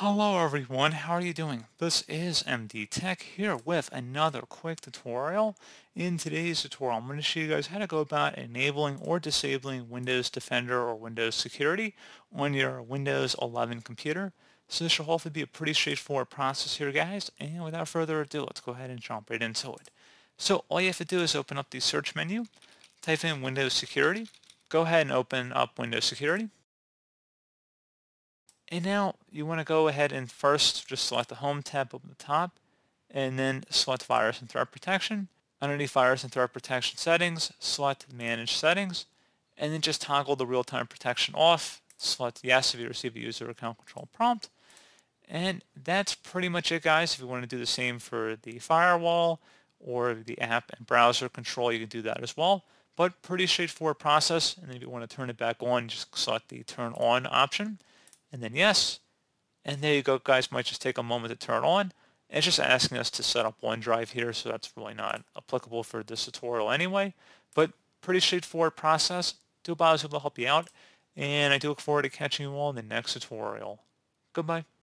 Hello everyone, how are you doing? This is MD Tech here with another quick tutorial. In today's tutorial, I'm going to show you guys how to go about enabling or disabling Windows Defender or Windows Security on your Windows 11 computer. So this should hopefully be a pretty straightforward process here guys, and without further ado, let's go ahead and jump right into it. So all you have to do is open up the search menu, type in Windows Security, go ahead and open up Windows Security, and now you want to go ahead and first just select the Home tab up at the top, and then select Virus and Threat Protection. Underneath Virus and Threat Protection Settings, select Manage Settings, and then just toggle the real-time protection off. Select Yes if you receive a user account control prompt. And that's pretty much it, guys. If you want to do the same for the firewall or the app and browser control, you can do that as well. But pretty straightforward process. And if you want to turn it back on, just select the Turn On option and then yes. And there you go, guys. Might just take a moment to turn on. It's just asking us to set up OneDrive here, so that's really not applicable for this tutorial anyway. But pretty straightforward process. Do Bob's able help you out. And I do look forward to catching you all in the next tutorial. Goodbye.